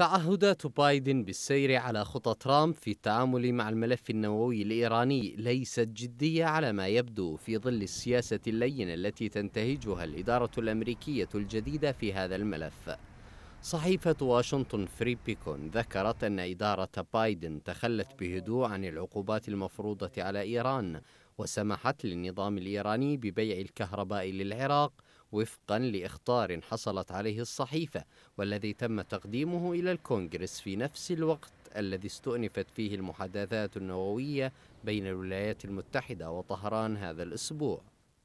تعهدات بايدن بالسير على خطى ترامب في التعامل مع الملف النووي الإيراني ليست جدية على ما يبدو في ظل السياسة اللينة التي تنتهجها الإدارة الأمريكية الجديدة في هذا الملف صحيفة واشنطن فري بيكون ذكرت أن إدارة بايدن تخلت بهدوء عن العقوبات المفروضة على إيران وسمحت للنظام الإيراني ببيع الكهرباء للعراق وفقا لاخطار حصلت عليه الصحيفة والذي تم تقديمه إلى الكونغرس في نفس الوقت الذي استؤنفت فيه المحادثات النووية بين الولايات المتحدة وطهران هذا الأسبوع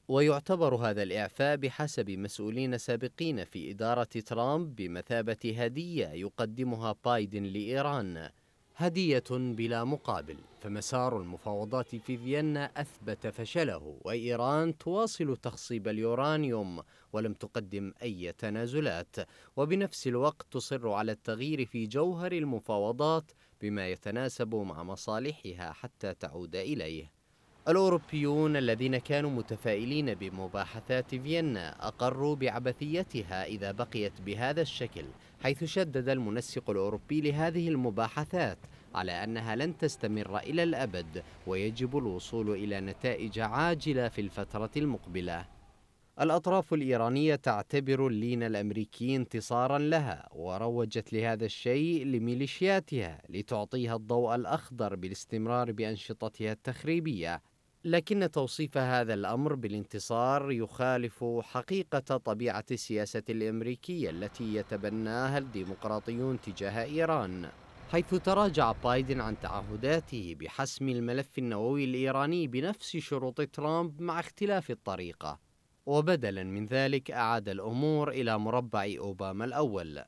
ويعتبر هذا الإعفاء بحسب مسؤولين سابقين في إدارة ترامب بمثابة هدية يقدمها بايدن لإيران هدية بلا مقابل فمسار المفاوضات في فيينا أثبت فشله وإيران تواصل تخصيب اليورانيوم ولم تقدم أي تنازلات وبنفس الوقت تصر على التغيير في جوهر المفاوضات بما يتناسب مع مصالحها حتى تعود إليه الأوروبيون الذين كانوا متفائلين بمباحثات فيينا أقروا بعبثيتها إذا بقيت بهذا الشكل حيث شدد المنسق الأوروبي لهذه المباحثات على أنها لن تستمر إلى الأبد ويجب الوصول إلى نتائج عاجلة في الفترة المقبلة الأطراف الإيرانية تعتبر اللين الأمريكي انتصارا لها وروجت لهذا الشيء لميليشياتها لتعطيها الضوء الأخضر بالاستمرار بأنشطتها التخريبية لكن توصيف هذا الامر بالانتصار يخالف حقيقه طبيعه السياسه الامريكيه التي يتبناها الديمقراطيون تجاه ايران حيث تراجع بايدن عن تعهداته بحسم الملف النووي الايراني بنفس شروط ترامب مع اختلاف الطريقه وبدلا من ذلك اعاد الامور الى مربع اوباما الاول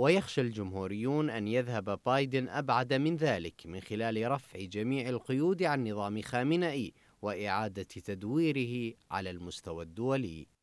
ويخشى الجمهوريون أن يذهب بايدن أبعد من ذلك من خلال رفع جميع القيود عن نظام خامنئي وإعادة تدويره على المستوى الدولي